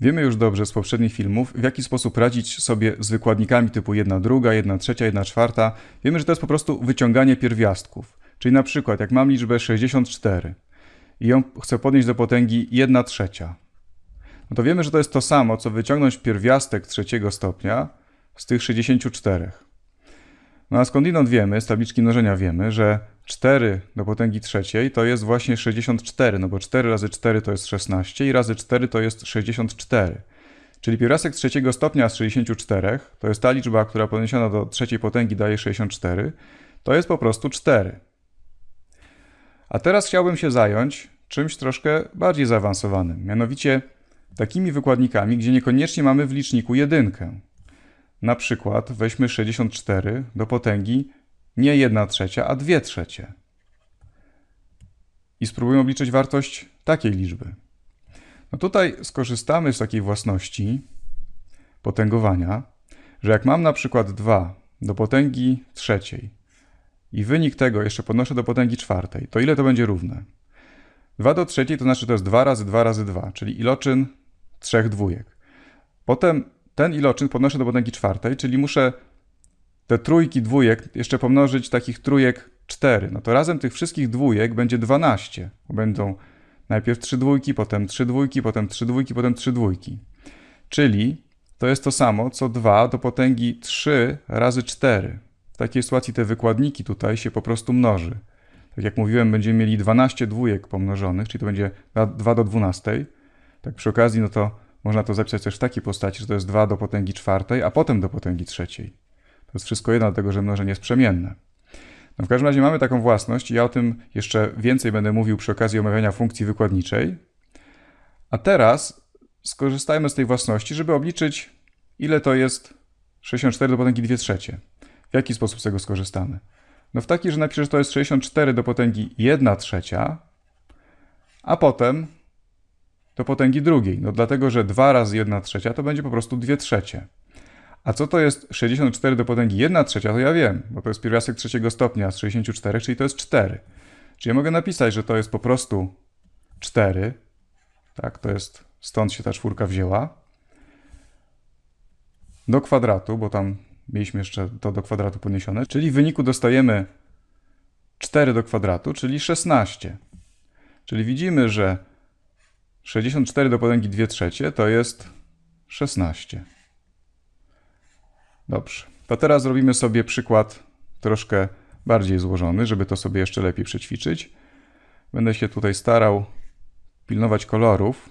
Wiemy już dobrze z poprzednich filmów, w jaki sposób radzić sobie z wykładnikami typu 1 druga, 1 trzecia, 1 czwarta. Wiemy, że to jest po prostu wyciąganie pierwiastków. Czyli na przykład, jak mam liczbę 64 i ją chcę podnieść do potęgi 1 trzecia, no to wiemy, że to jest to samo, co wyciągnąć pierwiastek trzeciego stopnia z tych 64. No a skądinąd wiemy, z tabliczki mnożenia wiemy, że 4 do potęgi trzeciej to jest właśnie 64, no bo 4 razy 4 to jest 16 i razy 4 to jest 64. Czyli pierwiastek trzeciego stopnia z 64, to jest ta liczba, która podniesiona do trzeciej potęgi daje 64, to jest po prostu 4. A teraz chciałbym się zająć czymś troszkę bardziej zaawansowanym, mianowicie takimi wykładnikami, gdzie niekoniecznie mamy w liczniku jedynkę. Na przykład weźmy 64 do potęgi nie 1 trzecia, a 2 trzecie. I spróbujmy obliczyć wartość takiej liczby. No tutaj skorzystamy z takiej własności potęgowania, że jak mam na przykład 2 do potęgi trzeciej i wynik tego jeszcze podnoszę do potęgi czwartej, to ile to będzie równe? 2 do trzeciej to znaczy to jest 2 razy 2 razy 2, czyli iloczyn trzech dwójek. Potem ten iloczyn podnoszę do potęgi czwartej, czyli muszę te trójki dwójek jeszcze pomnożyć takich trójek 4. No to razem tych wszystkich dwójek będzie 12. Będą najpierw 3 dwójki, potem 3 dwójki, potem 3 dwójki, potem 3 dwójki. Czyli to jest to samo, co 2 do potęgi 3 razy 4. W takiej sytuacji te wykładniki tutaj się po prostu mnoży. Tak jak mówiłem, będziemy mieli 12 dwójek pomnożonych, czyli to będzie 2 do 12. Tak przy okazji, no to można to zapisać też w takiej postaci, że to jest 2 do potęgi czwartej, a potem do potęgi trzeciej. To jest wszystko jedno, dlatego że mnożenie jest przemienne. No w każdym razie mamy taką własność. Ja o tym jeszcze więcej będę mówił przy okazji omawiania funkcji wykładniczej. A teraz skorzystajmy z tej własności, żeby obliczyć, ile to jest 64 do potęgi 2 trzecie. W jaki sposób z tego skorzystamy? No w taki, że napiszę, że to jest 64 do potęgi 1 trzecia, a potem do potęgi drugiej. No dlatego, że 2 razy 1 trzecia to będzie po prostu 2 trzecie. A co to jest 64 do potęgi 1 trzecia, to ja wiem, bo to jest pierwiastek trzeciego stopnia z 64, czyli to jest 4. Czyli ja mogę napisać, że to jest po prostu 4. Tak, to jest stąd się ta czwórka wzięła. Do kwadratu, bo tam mieliśmy jeszcze to do kwadratu podniesione, czyli w wyniku dostajemy 4 do kwadratu, czyli 16. Czyli widzimy, że 64 do potęgi 2 trzecie to jest 16. Dobrze. To teraz zrobimy sobie przykład troszkę bardziej złożony, żeby to sobie jeszcze lepiej przećwiczyć. Będę się tutaj starał pilnować kolorów.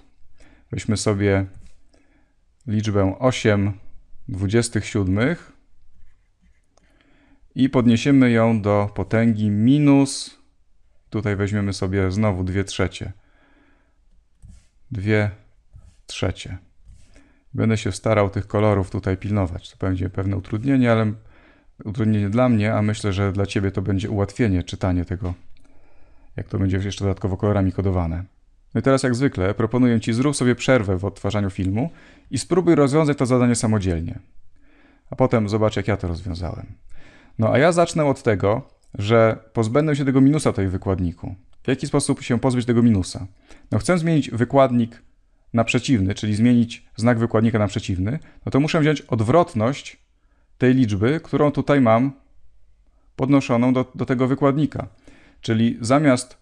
Weźmy sobie liczbę 8 27 i podniesiemy ją do potęgi minus, tutaj weźmiemy sobie znowu 2 trzecie dwie trzecie. Będę się starał tych kolorów tutaj pilnować. To będzie pewne utrudnienie, ale utrudnienie dla mnie, a myślę, że dla Ciebie to będzie ułatwienie czytanie tego, jak to będzie jeszcze dodatkowo kolorami kodowane. No i teraz jak zwykle proponuję Ci zrób sobie przerwę w odtwarzaniu filmu i spróbuj rozwiązać to zadanie samodzielnie. A potem zobacz jak ja to rozwiązałem. No a ja zacznę od tego, że pozbędę się tego minusa tutaj w wykładniku. W jaki sposób się pozbyć tego minusa? No chcę zmienić wykładnik na przeciwny, czyli zmienić znak wykładnika na przeciwny, no to muszę wziąć odwrotność tej liczby, którą tutaj mam podnoszoną do, do tego wykładnika. Czyli zamiast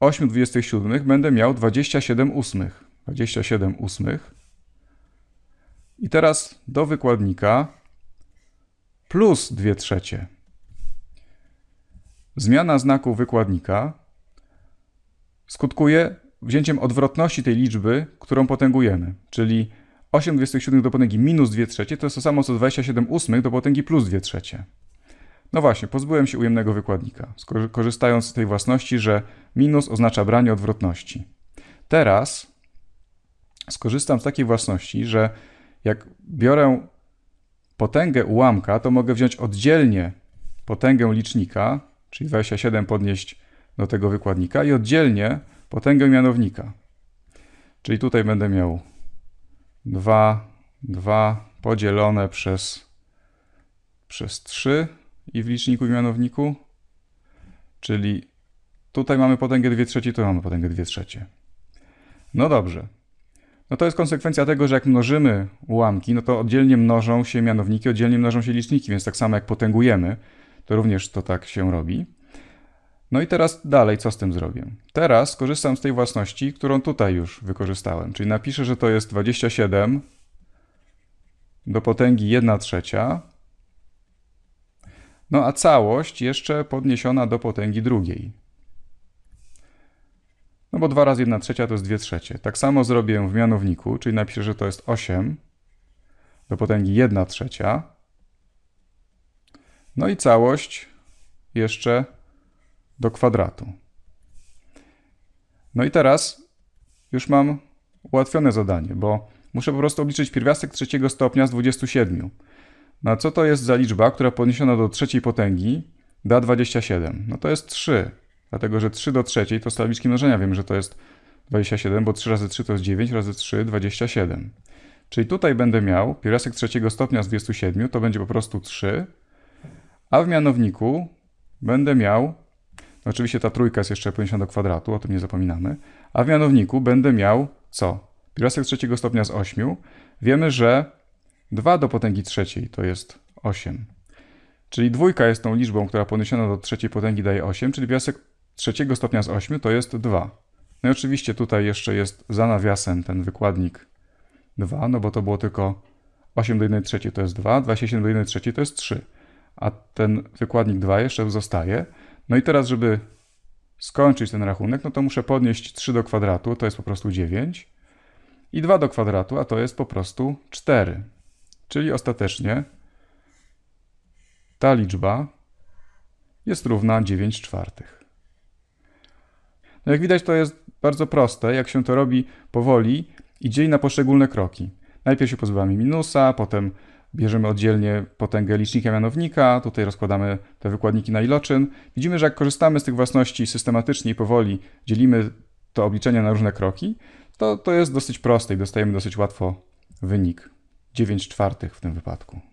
8 27 będę miał 27 ósmych. 27 ósmych. I teraz do wykładnika plus 2 trzecie. Zmiana znaku wykładnika skutkuje wzięciem odwrotności tej liczby, którą potęgujemy, czyli 8 do potęgi minus 2 trzecie to jest to samo co 27 do potęgi plus 2 trzecie. No właśnie, pozbyłem się ujemnego wykładnika, korzystając z tej własności, że minus oznacza branie odwrotności. Teraz skorzystam z takiej własności, że jak biorę potęgę ułamka, to mogę wziąć oddzielnie potęgę licznika, czyli 27 podnieść do tego wykładnika i oddzielnie potęgę mianownika. Czyli tutaj będę miał 2, 2 podzielone przez, przez 3 i w liczniku i mianowniku, czyli tutaj mamy potęgę 2 trzecie, tu mamy potęgę 2 trzecie. No dobrze. No to jest konsekwencja tego, że jak mnożymy ułamki, no to oddzielnie mnożą się mianowniki, oddzielnie mnożą się liczniki, więc tak samo jak potęgujemy, to również to tak się robi. No i teraz dalej, co z tym zrobię? Teraz skorzystam z tej własności, którą tutaj już wykorzystałem, czyli napiszę, że to jest 27 do potęgi 1 trzecia, no a całość jeszcze podniesiona do potęgi drugiej. No bo 2 razy 1 trzecia to jest 2 trzecie. Tak samo zrobię w mianowniku, czyli napiszę, że to jest 8 do potęgi 1 trzecia. No i całość jeszcze do kwadratu. No i teraz już mam ułatwione zadanie, bo muszę po prostu obliczyć pierwiastek trzeciego stopnia z 27. No a co to jest za liczba, która podniesiona do trzeciej potęgi da 27? No to jest 3, dlatego że 3 do trzeciej to z tabliczki mnożenia wiemy, że to jest 27, bo 3 razy 3 to jest 9, razy 3 27. Czyli tutaj będę miał pierwiastek trzeciego stopnia z 27, to będzie po prostu 3, a w mianowniku będę miał Oczywiście ta trójka jest jeszcze poniesiona do kwadratu, o tym nie zapominamy. A w mianowniku będę miał co? Pierwiastek trzeciego stopnia z 8. Wiemy, że 2 do potęgi trzeciej to jest 8. Czyli dwójka jest tą liczbą, która podniesiona do trzeciej potęgi daje 8, czyli pierwiastek trzeciego stopnia z 8 to jest 2. No i oczywiście tutaj jeszcze jest za nawiasem ten wykładnik 2, no bo to było tylko 8 do 1 trzeciej to jest 2, 27 do 1 trzeciej to jest 3. A ten wykładnik 2 jeszcze zostaje. No i teraz, żeby skończyć ten rachunek, no to muszę podnieść 3 do kwadratu, to jest po prostu 9 i 2 do kwadratu, a to jest po prostu 4. Czyli ostatecznie ta liczba jest równa 9 czwartych. No jak widać, to jest bardzo proste, jak się to robi powoli i dzieli na poszczególne kroki. Najpierw się pozbywamy minusa, potem bierzemy oddzielnie potęgę licznika mianownika, tutaj rozkładamy te wykładniki na iloczyn. Widzimy, że jak korzystamy z tych własności systematycznie i powoli, dzielimy to obliczenie na różne kroki, to, to jest dosyć proste i dostajemy dosyć łatwo wynik 9 czwartych w tym wypadku.